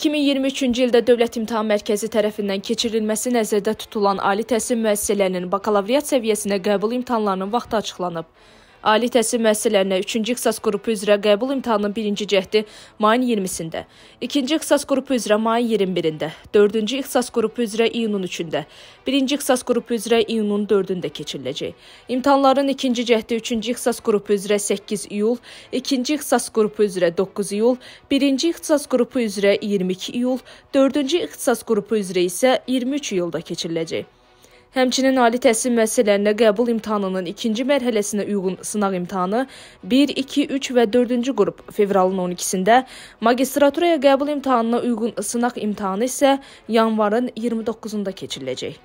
2023-cü ildə Dövlət İmtahan Mərkəzi tərəfindən keçirilməsi nəzərdə tutulan ali təhsil müəssisələrinin bakalavriat səviyyəsinə qəbul imtahanlarının vaxtı açıqlanıb. Ali təhsil müəssisələrinə 3-cü ixtisas qrupu üzrə qəbul imtahanının birinci cəhdi mayın 20-sində, ikinci ixtisas qrupu üzrə mayın 21-də, dördüncü ixtisas qrupu üzrə iyunun 3-də, birinci ixtisas qrupu üzrə iyunun 4-də keçiriləcək. İmtahanların ikinci cəhdi 3-cü ixtisas qrupu üzrə 8 iyul, ikinci ixtisas qrupu üzrə 9 iyul, birinci ixtisas qrupu üzrə 22 iyul, dördüncü ixtisas qrupu üzrə isə 23 iyulda keçiriləcək. Həmçinin ali təhsil müəssisələrinə qəbul imtahanının ikinci mərhələsinə uyğun sınaq imtahanı 1, 2, 3 və 4-cü qrup fevralın 12-sində, magistraturaya qəbul imtahanına uyğun sınaq imtahanı isə yanvarın 29-unda keçiriləcək.